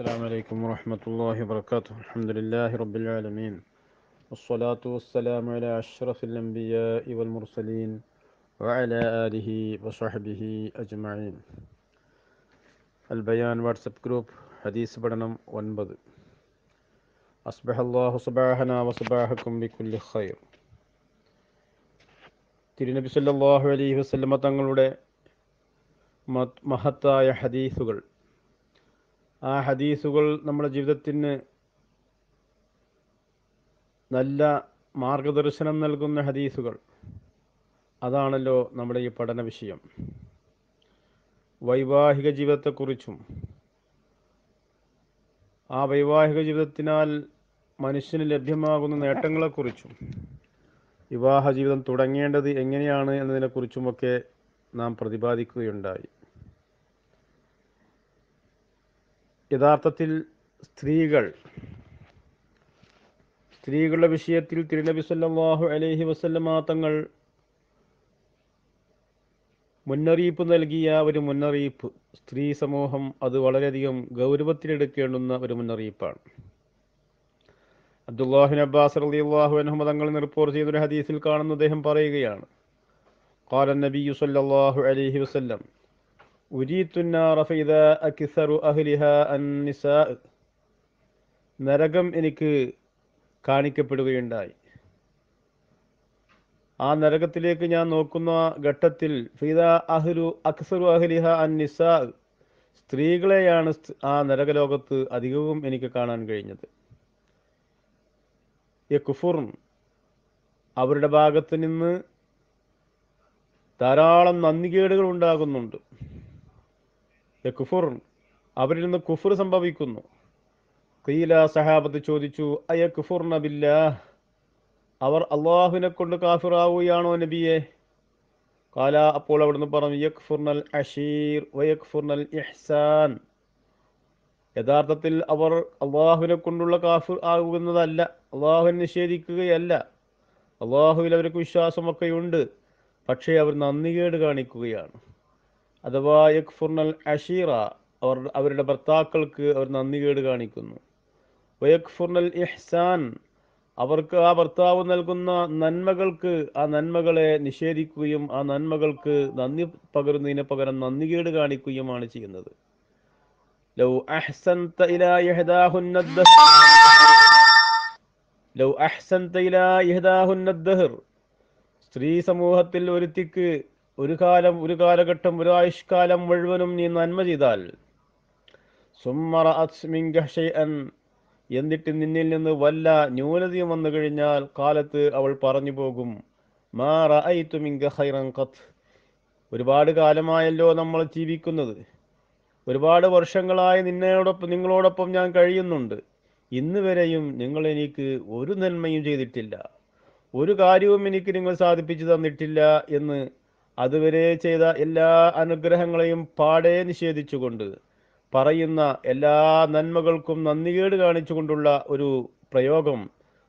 السلام عليكم ورحمة الله وبركاته الحمد لله رب العالمين والصلاة والسلام على أشرف الأنبياء والمرسلين وعلى آله وصحبه أجمعين البيان واتساب جروب حديث برنم ونبذ أصبح الله صباحنا وصباحكم بكل خير الله عليه وسلم تنقل തങ്ങളുടെ മഹത്തായ ഹദീസുകൾ ആ ഹദീസുകൾ നമ്മുടെ ജീവിതത്തിന് നല്ല മാർഗദർശനം നൽകുന്ന ഹദീസുകൾ അതാണല്ലോ നമ്മുടെ ഈ പഠന വിഷയം വൈവാഹിക ജീവിതത്തെക്കുറിച്ചും ആ വൈവാഹിക ജീവിതത്തിനാൽ മനുഷ്യന് ലഭ്യമാകുന്ന നേട്ടങ്ങളെക്കുറിച്ചും വിവാഹ ജീവിതം തുടങ്ങേണ്ടത് എങ്ങനെയാണ് എന്നതിനെക്കുറിച്ചുമൊക്കെ നാം പ്രതിപാദിക്കുകയുണ്ടായി യഥാർത്ഥത്തിൽ സ്ത്രീകൾ സ്ത്രീകളുടെ വിഷയത്തിൽ തിരുനബി സല്ലാഹു അലൈഹി വസല്ലമ തങ്ങൾ മുന്നറിയിപ്പ് നൽകിയ ഒരു മുന്നറിയിപ്പ് സ്ത്രീ സമൂഹം അത് വളരെയധികം ഗൗരവത്തിലെടുക്കേണ്ടുന്ന ഒരു മുന്നറിയിപ്പാണ് അബ്ദുല്ലാഹിൻ അബ്ബാസ് റളിയല്ലാഹു അൻഹു തങ്ങൾ റിപ്പോർട്ട് ചെയ്തൊരു ഹദീസിൽ കാണുന്ന അദ്ദേഹം പറയുകയാണ് ഖാല നബി സല്ലല്ലാഹു അലൈഹി വസല്ലം നരകം എനിക്ക് കാണിക്കപ്പെടുകയുണ്ടായി ആ നരകത്തിലേക്ക് ഞാൻ നോക്കുന്ന ഘട്ടത്തിൽ ഫിദ അഹ്ലു അക്സറു അഹ്ലിഹ അൻ സ്ത്രീകളെയാണ് ആ നരകലോകത്ത് അധികവും എനിക്ക് കാണാൻ കഴിഞ്ഞത് യക്കുഫുറും അവരുടെ ഭാഗത്ത് നിന്ന് ധാരാളം നന്ദികേടുകൾ ഉണ്ടാകുന്നുണ്ട് കുഫുർ അവരിൽ നിന്ന് കുഫുർ സംഭവിക്കുന്നു കീല സഹാബത്ത് ചോദിച്ചു അയ കുഫുർ നബില്ല അവർ അള്ളാഹുവിനെ കൊണ്ട് കാഫിറാവുകയാണോ നബിയെ കാല അപ്പോൾ അവിടുന്ന് പറഞ്ഞു യക്ഫുർണൽ അഷീർ വയക്ഫുർണൽ ഇഹ്സാൻ യഥാർത്ഥത്തിൽ അവർ അള്ളാഹുവിനെ കൊണ്ടുള്ള കാഫിർ ആകുന്നതല്ല അള്ളാഹുവിനെ നിഷേധിക്കുകയല്ല അള്ളാഹുവിൽ അവർക്ക് വിശ്വാസമൊക്കെയുണ്ട് പക്ഷേ അവർ നന്ദികേട് കാണിക്കുകയാണ് അഥവാ യക്ഫുർണൽ അഷീറ അവർ അവരുടെ ഭർത്താക്കൾക്ക് അവർ നന്ദികേട് കാണിക്കുന്നു വയക്ഫുർണൽ ഇഹ്സാൻ അവർക്ക് ആ ഭർത്താവ് നൽകുന്ന നന്മകൾക്ക് ആ നന്മകളെ നിഷേധിക്കുകയും ആ നന്മകൾക്ക് നന്ദി പകരുന്നതിന് പകരം നന്ദികേട് കാണിക്കുകയുമാണ് ചെയ്യുന്നത് ലൗ ലൗ അഹ്സൻത സ്ത്രീ സമൂഹത്തിൽ ഒരുത്തിക്ക് ഒരു കാലം ഒരു കാലഘട്ടം ഒരു ആയുഷ്കാലം മുഴുവനും നീ നന്മ ചെയ്താൽ സുമ്മറ എന്നിട്ട് നിന്നിൽ നിന്ന് വല്ല ന്യൂനതയും വന്നു കഴിഞ്ഞാൽ കാലത്ത് അവൾ പറഞ്ഞു പോകും മാ റഅയ്തു മിങ്ക ഖൈറൻ ഒരുപാട് കാലമായല്ലോ നമ്മൾ ജീവിക്കുന്നത് ഒരുപാട് വർഷങ്ങളായി നിന്നോടൊപ്പം നിങ്ങളോടൊപ്പം ഞാൻ കഴിയുന്നുണ്ട് ഇന്ന് വരെയും നിങ്ങൾ എനിക്ക് ഒരു നന്മയും ചെയ്തിട്ടില്ല ഒരു കാര്യവും എനിക്ക് നിങ്ങൾ സാധിപ്പിച്ചു തന്നിട്ടില്ല എന്ന് അതുവരെ ചെയ്ത എല്ലാ അനുഗ്രഹങ്ങളെയും പാടെ നിഷേധിച്ചുകൊണ്ട് പറയുന്ന എല്ലാ നന്മകൾക്കും നന്ദികേട് കാണിച്ചുകൊണ്ടുള്ള ഒരു പ്രയോഗം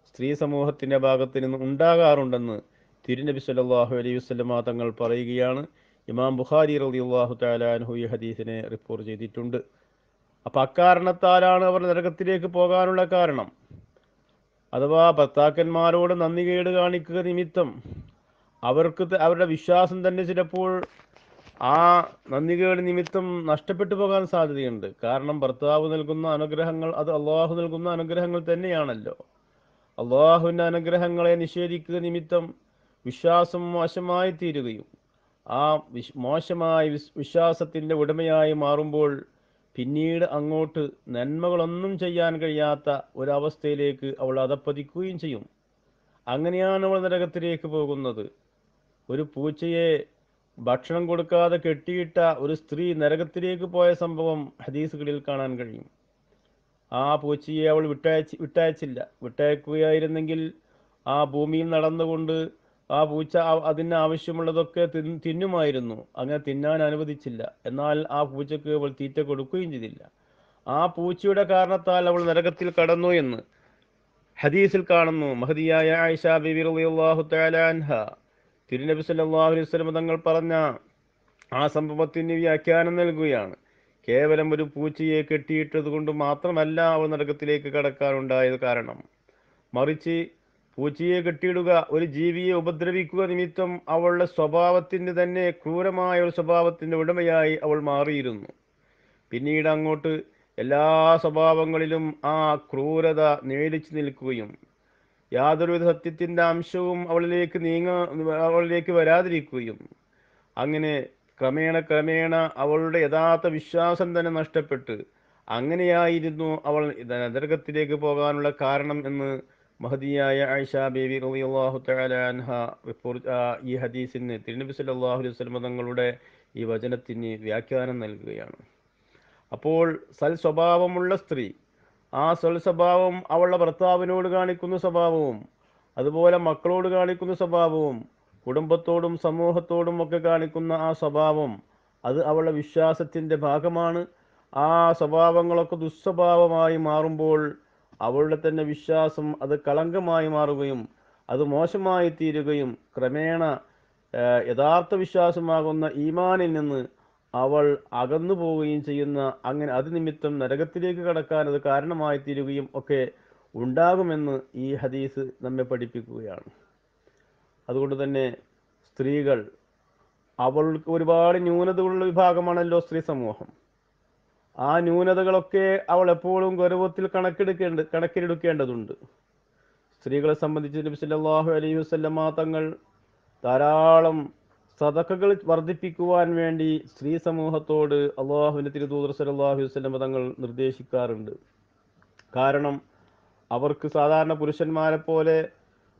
സ്ത്രീ സമൂഹത്തിൻ്റെ ഭാഗത്ത് നിന്ന് ഉണ്ടാകാറുണ്ടെന്ന് തിരുനബി സല്ലാഹു അലൈഹി വസ്ലമ തങ്ങൾ പറയുകയാണ് ഇമാം ബുഖാരി റളിയല്ലാഹു തആലാൻഹു ഈ ഹദീസിനെ റിപ്പോർട്ട് ചെയ്തിട്ടുണ്ട് അപ്പോൾ അക്കാരണത്താലാണ് അവർ നരകത്തിലേക്ക് പോകാനുള്ള കാരണം അഥവാ ഭർത്താക്കന്മാരോട് നന്ദികേട് കാണിക്കുക നിമിത്തം അവർക്ക് അവരുടെ വിശ്വാസം തന്നെ ചിലപ്പോൾ ആ നന്ദികേട് നിമിത്തം നഷ്ടപ്പെട്ടു പോകാൻ സാധ്യതയുണ്ട് കാരണം ഭർത്താവ് നൽകുന്ന അനുഗ്രഹങ്ങൾ അത് അള്ളാഹു നൽകുന്ന അനുഗ്രഹങ്ങൾ തന്നെയാണല്ലോ അള്ളാഹുവിൻ്റെ അനുഗ്രഹങ്ങളെ നിഷേധിക്കുക നിമിത്തം വിശ്വാസം മോശമായി തീരുകയും ആ വിശ് മോശമായ വിശ്വാസത്തിൻ്റെ ഉടമയായി മാറുമ്പോൾ പിന്നീട് അങ്ങോട്ട് നന്മകളൊന്നും ചെയ്യാൻ കഴിയാത്ത ഒരവസ്ഥയിലേക്ക് അവൾ അതപ്പതിക്കുകയും ചെയ്യും അങ്ങനെയാണ് അവൾ നരകത്തിലേക്ക് പോകുന്നത് ഒരു പൂച്ചയെ ഭക്ഷണം കൊടുക്കാതെ കെട്ടിയിട്ട ഒരു സ്ത്രീ നരകത്തിലേക്ക് പോയ സംഭവം ഹദീസുകളിൽ കാണാൻ കഴിയും ആ പൂച്ചയെ അവൾ വിട്ടയച്ച് വിട്ടയച്ചില്ല വിട്ടയക്കുകയായിരുന്നെങ്കിൽ ആ ഭൂമിയിൽ നടന്നുകൊണ്ട് ആ പൂച്ച അതിന് ആവശ്യമുള്ളതൊക്കെ തിന്നുമായിരുന്നു അങ്ങനെ തിന്നാൻ അനുവദിച്ചില്ല എന്നാൽ ആ പൂച്ചക്ക് അവൾ തീറ്റ കൊടുക്കുകയും ചെയ്തില്ല ആ പൂച്ചയുടെ കാരണത്താൽ അവൾ നരകത്തിൽ കടന്നു എന്ന് ഹദീസിൽ കാണുന്നു മഹദിയായ ആയിഷ ബിബിറുള്ളാഹു റളിയല്ലാഹു തആല അൻഹ തിരുനബി സല്ലാഹു അലൈഹി സ്വലം തങ്ങൾ പറഞ്ഞ ആ സംഭവത്തിന് വ്യാഖ്യാനം നൽകുകയാണ് കേവലം ഒരു പൂച്ചയെ കെട്ടിയിട്ടത് കൊണ്ട് മാത്രമല്ല അവൾ നരകത്തിലേക്ക് കടക്കാറുണ്ടായത് കാരണം മറിച്ച് പൂച്ചയെ കെട്ടിയിടുക ഒരു ജീവിയെ ഉപദ്രവിക്കുക നിമിത്തം അവളുടെ സ്വഭാവത്തിൻ്റെ തന്നെ ക്രൂരമായ ഒരു സ്വഭാവത്തിൻ്റെ ഉടമയായി അവൾ മാറിയിരുന്നു പിന്നീട് അങ്ങോട്ട് എല്ലാ സ്വഭാവങ്ങളിലും ആ ക്രൂരത നേടിച്ചു നിൽക്കുകയും യാതൊരുവിധ സത്യത്തിന്റെ അംശവും അവളിലേക്ക് നീങ്ങ അവളിലേക്ക് വരാതിരിക്കുകയും അങ്ങനെ ക്രമേണ ക്രമേണ അവളുടെ യഥാർത്ഥ വിശ്വാസം തന്നെ നഷ്ടപ്പെട്ട് അങ്ങനെയായിരുന്നു അവൾ നരകത്തിലേക്ക് പോകാനുള്ള കാരണം എന്ന് മഹദിയായ ആയിഷ ബേബി റളിയല്ലാഹു തആല അൻഹ ഈ ഹദീസിന് തിരുനബി സല്ലല്ലാഹു അലൈഹി തങ്ങളുടെ ഈ വചനത്തിന് വ്യാഖ്യാനം നൽകുകയാണ് അപ്പോൾ സൽ സ്വഭാവമുള്ള സ്ത്രീ ആ സ്വൽ സ്വഭാവം അവളുടെ ഭർത്താവിനോട് കാണിക്കുന്ന സ്വഭാവവും അതുപോലെ മക്കളോട് കാണിക്കുന്ന സ്വഭാവവും കുടുംബത്തോടും സമൂഹത്തോടും ഒക്കെ കാണിക്കുന്ന ആ സ്വഭാവം അത് അവളുടെ വിശ്വാസത്തിൻ്റെ ഭാഗമാണ് ആ സ്വഭാവങ്ങളൊക്കെ ദുസ്വഭാവമായി മാറുമ്പോൾ അവളുടെ തന്നെ വിശ്വാസം അത് കളങ്കമായി മാറുകയും അത് മോശമായി തീരുകയും ക്രമേണ യഥാർത്ഥ വിശ്വാസമാകുന്ന ഈമാനിൽ നിന്ന് അവൾ അകന്നു പോവുകയും ചെയ്യുന്ന അങ്ങനെ അതിനിമിത്തം നരകത്തിലേക്ക് കടക്കാൻ അത് കാരണമായി തീരുകയും ഒക്കെ ഉണ്ടാകുമെന്ന് ഈ ഹദീസ് നമ്മെ പഠിപ്പിക്കുകയാണ് അതുകൊണ്ട് തന്നെ സ്ത്രീകൾ അവൾക്ക് ഒരുപാട് ന്യൂനതകളുള്ള വിഭാഗമാണല്ലോ സ്ത്രീ സമൂഹം ആ ന്യൂനതകളൊക്കെ അവൾ എപ്പോഴും ഗൗരവത്തിൽ കണക്കെടുക്കേണ്ട കണക്കിലെടുക്കേണ്ടതുണ്ട് സ്ത്രീകളെ സംബന്ധിച്ച് നബി സല്ലല്ലാഹു അലൈഹി വസല്ലമ തങ്ങൾ ധാരാളം സതക്കകൾ വർദ്ധിപ്പിക്കുവാൻ വേണ്ടി സ്ത്രീ സമൂഹത്തോട് അള്ളാഹുവിൻ്റെ തിരുദൂതർ സലാഹു വസ്ലം തങ്ങൾ നിർദ്ദേശിക്കാറുണ്ട് കാരണം അവർക്ക് സാധാരണ പുരുഷന്മാരെ പോലെ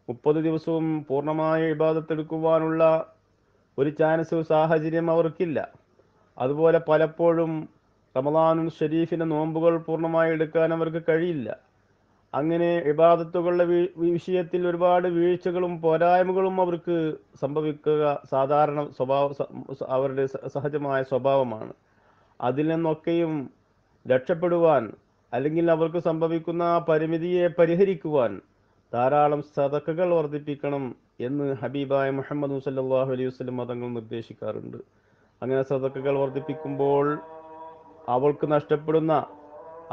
മുപ്പത് ദിവസവും പൂർണ്ണമായ വിഭാഗത്തെടുക്കുവാനുള്ള ഒരു ചാൻസ് സാഹചര്യം അവർക്കില്ല അതുപോലെ പലപ്പോഴും റമദാനും ഷരീഫിൻ്റെ നോമ്പുകൾ പൂർണ്ണമായി എടുക്കാൻ അവർക്ക് കഴിയില്ല അങ്ങനെ വിവാദത്തുകളുടെ വിഷയത്തിൽ ഒരുപാട് വീഴ്ചകളും പോരായ്മകളും അവർക്ക് സംഭവിക്കുക സാധാരണ സ്വഭാവ അവരുടെ സഹജമായ സ്വഭാവമാണ് അതിൽ നിന്നൊക്കെയും രക്ഷപ്പെടുവാൻ അല്ലെങ്കിൽ അവർക്ക് സംഭവിക്കുന്ന പരിമിതിയെ പരിഹരിക്കുവാൻ ധാരാളം സതക്കകൾ വർദ്ധിപ്പിക്കണം എന്ന് ഹബീബായ മുഹമ്മദ് മുസല്ലാഹു അലൈഹി വസ്ലം മതങ്ങൾ നിർദ്ദേശിക്കാറുണ്ട് അങ്ങനെ സതക്കകൾ വർദ്ധിപ്പിക്കുമ്പോൾ അവൾക്ക് നഷ്ടപ്പെടുന്ന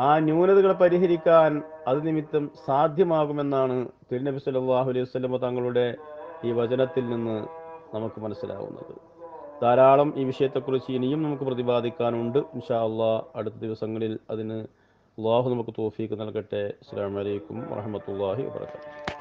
ആ ന്യൂനതകൾ പരിഹരിക്കാൻ അത് നിമിത്തം സാധ്യമാകുമെന്നാണ് തിരുനബി സല്ലാഹു അലൈഹി വസ്ലമ തങ്ങളുടെ ഈ വചനത്തിൽ നിന്ന് നമുക്ക് മനസ്സിലാവുന്നത് ധാരാളം ഈ വിഷയത്തെക്കുറിച്ച് ഇനിയും നമുക്ക് പ്രതിപാദിക്കാനുണ്ട് ഇൻഷാ അള്ളാ അടുത്ത ദിവസങ്ങളിൽ അതിന് അള്ളാഹു നമുക്ക് തോഫീക്ക് നൽകട്ടെ അസ്സാം വലൈക്കും വാഹമത്തല്ലാഹി വാത്തു